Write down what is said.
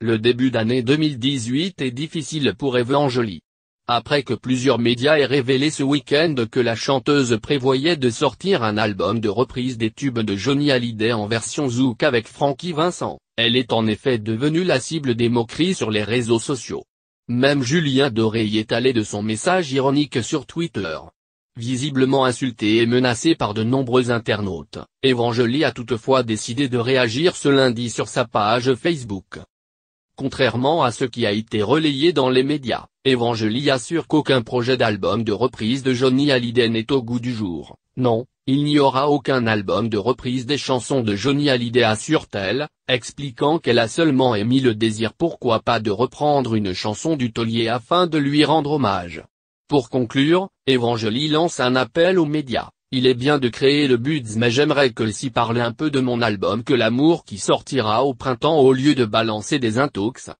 Le début d'année 2018 est difficile pour Evangelie. Après que plusieurs médias aient révélé ce week-end que la chanteuse prévoyait de sortir un album de reprise des tubes de Johnny Hallyday en version zouk avec Frankie Vincent, elle est en effet devenue la cible des moqueries sur les réseaux sociaux. Même Julien Doré y est allé de son message ironique sur Twitter. Visiblement insulté et menacé par de nombreux internautes, Evangelie a toutefois décidé de réagir ce lundi sur sa page Facebook. Contrairement à ce qui a été relayé dans les médias, Evangelie assure qu'aucun projet d'album de reprise de Johnny Hallyday n'est au goût du jour. Non, il n'y aura aucun album de reprise des chansons de Johnny Hallyday assure-t-elle, expliquant qu'elle a seulement émis le désir pourquoi pas de reprendre une chanson du taulier afin de lui rendre hommage. Pour conclure, Evangelie lance un appel aux médias. Il est bien de créer le buzz mais j'aimerais que s'y parle un peu de mon album que l'amour qui sortira au printemps au lieu de balancer des intox,